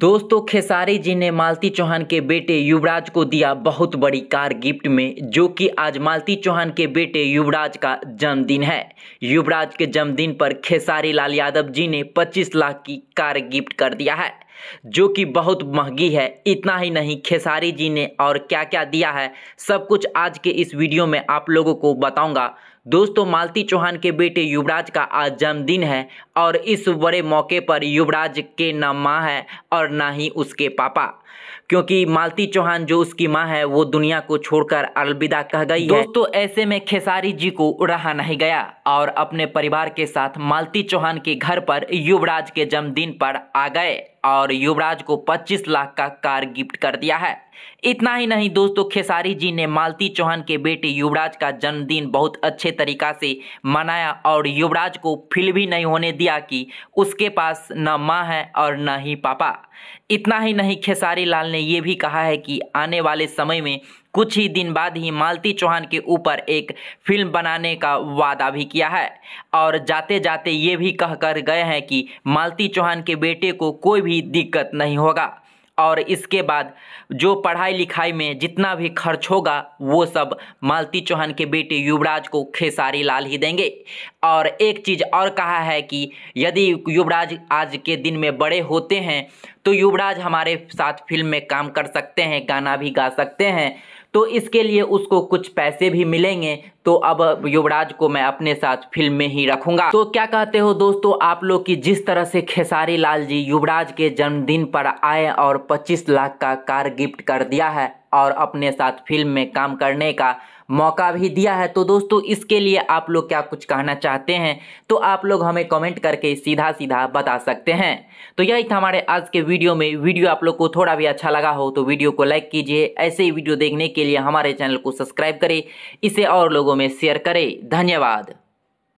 दोस्तों खेसारी जी ने मालती चौहान के बेटे युवराज को दिया बहुत बड़ी कार गिफ्ट में जो कि आज मालती चौहान के बेटे युवराज का जन्मदिन है युवराज के जन्मदिन पर खेसारी लाल यादव जी ने 25 लाख की कार गिफ्ट कर दिया है जो कि बहुत महंगी है इतना ही नहीं खेसारी जी ने और क्या क्या दिया है सब कुछ आज के इस वीडियो में आप लोगों को बताऊंगा दोस्तों मालती चौहान के बेटे युवराज का आज जन्मदिन है और इस बड़े मौके पर युवराज के न माँ है और ना ही उसके पापा क्योंकि मालती चौहान जो उसकी माँ है वो दुनिया को छोड़कर अलविदा कह गई दोस्तों ऐसे में खेसारी जी को रहा नहीं गया और अपने परिवार के साथ मालती चौहान के घर पर युवराज के जन्मदिन पर आ गए और युवराज को 25 लाख का कार गिफ्ट कर दिया है इतना ही नहीं दोस्तों खेसारी जी ने मालती चौहान के बेटे युवराज का जन्मदिन बहुत अच्छे तरीका से मनाया और युवराज को फील भी नहीं होने दिया कि उसके पास न माँ है और न ही पापा इतना ही नहीं खेसारी लाल ने यह भी कहा है कि आने वाले समय में कुछ ही दिन बाद ही मालती चौहान के ऊपर एक फिल्म बनाने का वादा भी किया है और जाते जाते ये भी कहकर गए हैं कि मालती चौहान के बेटे को कोई भी दिक्कत नहीं होगा और इसके बाद जो पढ़ाई लिखाई में जितना भी खर्च होगा वो सब मालती चौहान के बेटे युवराज को खेसारी लाल ही देंगे और एक चीज़ और कहा है कि यदि युवराज आज के दिन में बड़े होते हैं तो युवराज हमारे साथ फिल्म में काम कर सकते हैं गाना भी गा सकते हैं तो इसके लिए उसको कुछ पैसे भी मिलेंगे तो अब युवराज को मैं अपने साथ फिल्म में ही रखूंगा तो क्या कहते हो दोस्तों आप लोग की जिस तरह से खेसारी लाल जी युवराज के जन्मदिन पर आए और 25 लाख का कार गिफ्ट कर दिया है और अपने साथ फिल्म में काम करने का मौका भी दिया है तो दोस्तों इसके लिए आप लोग क्या कुछ कहना चाहते हैं तो आप लोग हमें कमेंट करके सीधा सीधा बता सकते हैं तो यही था हमारे आज के वीडियो में वीडियो आप लोग को थोड़ा भी अच्छा लगा हो तो वीडियो को लाइक कीजिए ऐसे ही वीडियो देखने के लिए हमारे चैनल को सब्सक्राइब करें इसे और लोगों में शेयर करें धन्यवाद